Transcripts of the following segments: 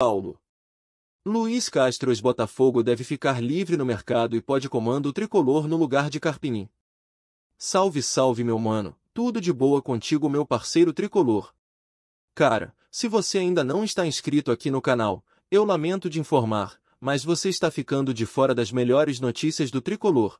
Paulo. Luiz Castros Botafogo deve ficar livre no mercado e pode comando o tricolor no lugar de Carpinim. Salve, salve, meu mano. Tudo de boa contigo, meu parceiro tricolor. Cara, se você ainda não está inscrito aqui no canal, eu lamento de informar, mas você está ficando de fora das melhores notícias do tricolor.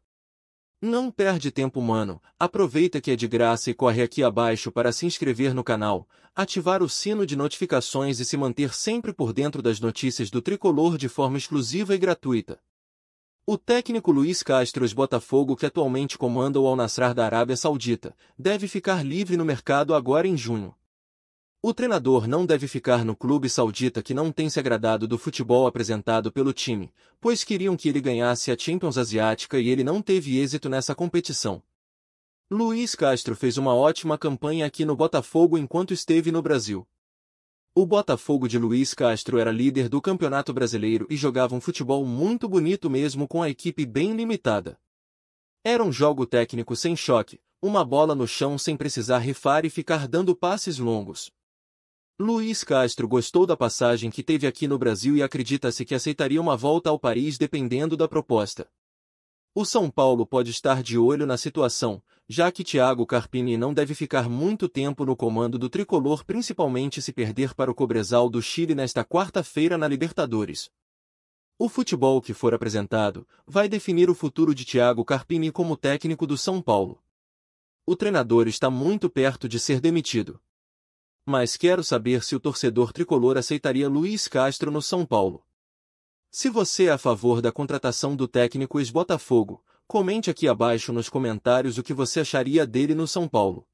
Não perde tempo humano, aproveita que é de graça e corre aqui abaixo para se inscrever no canal, ativar o sino de notificações e se manter sempre por dentro das notícias do Tricolor de forma exclusiva e gratuita. O técnico Luiz Castro Botafogo, que atualmente comanda o Al-Nassr da Arábia Saudita, deve ficar livre no mercado agora em junho. O treinador não deve ficar no clube saudita que não tem se agradado do futebol apresentado pelo time, pois queriam que ele ganhasse a Champions Asiática e ele não teve êxito nessa competição. Luiz Castro fez uma ótima campanha aqui no Botafogo enquanto esteve no Brasil. O Botafogo de Luiz Castro era líder do Campeonato Brasileiro e jogava um futebol muito bonito mesmo com a equipe bem limitada. Era um jogo técnico sem choque, uma bola no chão sem precisar rifar e ficar dando passes longos, Luiz Castro gostou da passagem que teve aqui no Brasil e acredita-se que aceitaria uma volta ao país dependendo da proposta. O São Paulo pode estar de olho na situação, já que Thiago Carpini não deve ficar muito tempo no comando do tricolor, principalmente se perder para o Cobresal do Chile nesta quarta-feira na Libertadores. O futebol que for apresentado vai definir o futuro de Thiago Carpini como técnico do São Paulo. O treinador está muito perto de ser demitido mas quero saber se o torcedor tricolor aceitaria Luiz Castro no São Paulo. Se você é a favor da contratação do técnico ex-Botafogo, comente aqui abaixo nos comentários o que você acharia dele no São Paulo.